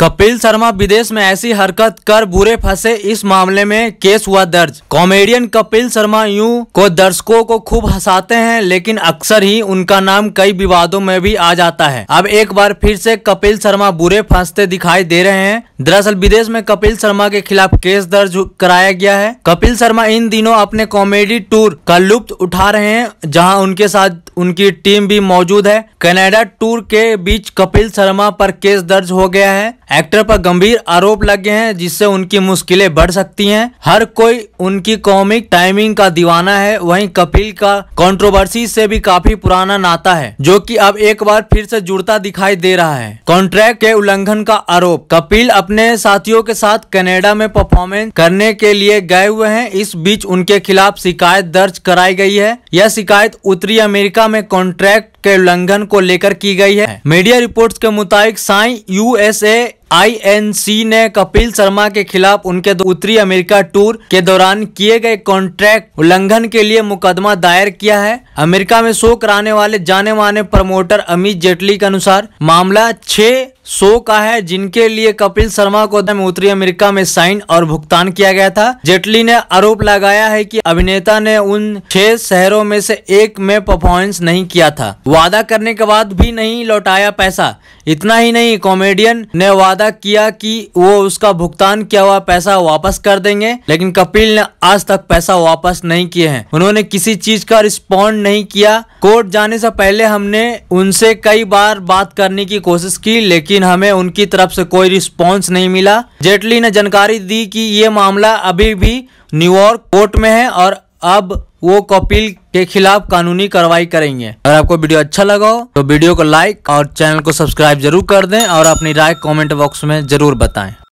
कपिल शर्मा विदेश में ऐसी हरकत कर बुरे फंसे इस मामले में केस हुआ दर्ज कॉमेडियन कपिल शर्मा यूं को दर्शकों को खूब हंसाते हैं लेकिन अक्सर ही उनका नाम कई विवादों में भी आ जाता है अब एक बार फिर से कपिल शर्मा बुरे फंसते दिखाई दे रहे हैं दरअसल विदेश में कपिल शर्मा के खिलाफ केस दर्ज कराया गया है कपिल शर्मा इन दिनों अपने कॉमेडी टूर का लुप्त उठा रहे हैं जहां उनके साथ उनकी टीम भी मौजूद है कनाडा टूर के बीच कपिल शर्मा पर केस दर्ज हो गया है एक्टर पर गंभीर आरोप गए हैं जिससे उनकी मुश्किलें बढ़ सकती हैं हर कोई उनकी कॉमिक टाइमिंग का दीवाना है वहीं कपिल का कंट्रोवर्सी से भी काफी पुराना नाता है जो कि अब एक बार फिर से जुड़ता दिखाई दे रहा है कॉन्ट्रैक्ट के उल्लंघन का आरोप कपिल अब अपने साथियों के साथ कनाडा में परफॉर्मेंस करने के लिए गए हुए हैं इस बीच उनके खिलाफ शिकायत दर्ज कराई गई है यह शिकायत उत्तरी अमेरिका में कॉन्ट्रैक्ट के उल्लंघन को लेकर की गई है मीडिया रिपोर्ट्स के मुताबिक साई यूएसए आईएनसी ने कपिल शर्मा के खिलाफ उनके उत्तरी अमेरिका टूर के दौरान किए गए कॉन्ट्रैक्ट उल्लंघन के लिए मुकदमा दायर किया है अमेरिका में शो कराने वाले जाने माने प्रमोटर अमित जेटली के अनुसार मामला छह शो का है जिनके लिए कपिल शर्मा को उत्तरी अमेरिका में साइन और भुगतान किया गया था जेटली ने आरोप लगाया है कि अभिनेता ने उन छह शहरों में से एक में परफॉर्मेंस नहीं किया था वादा करने के बाद भी नहीं लौटाया पैसा इतना ही नहीं कॉमेडियन ने वादा किया कि वो उसका भुगतान किया हुआ पैसा वापस कर देंगे लेकिन कपिल ने आज तक पैसा वापस नहीं किए हैं उन्होंने किसी चीज का रिस्पॉन्ड नहीं किया कोर्ट जाने से पहले हमने उनसे कई बार बात करने की कोशिश की लेकिन हमें उनकी तरफ से कोई रिस्पांस नहीं मिला जेटली ने जानकारी दी कि ये मामला अभी भी न्यूयॉर्क कोर्ट में है और अब वो कपिल के खिलाफ कानूनी कार्रवाई करेंगे अगर आपको वीडियो अच्छा लगा हो तो वीडियो को लाइक और चैनल को सब्सक्राइब जरूर कर दें और अपनी राय कमेंट बॉक्स में जरूर बताएं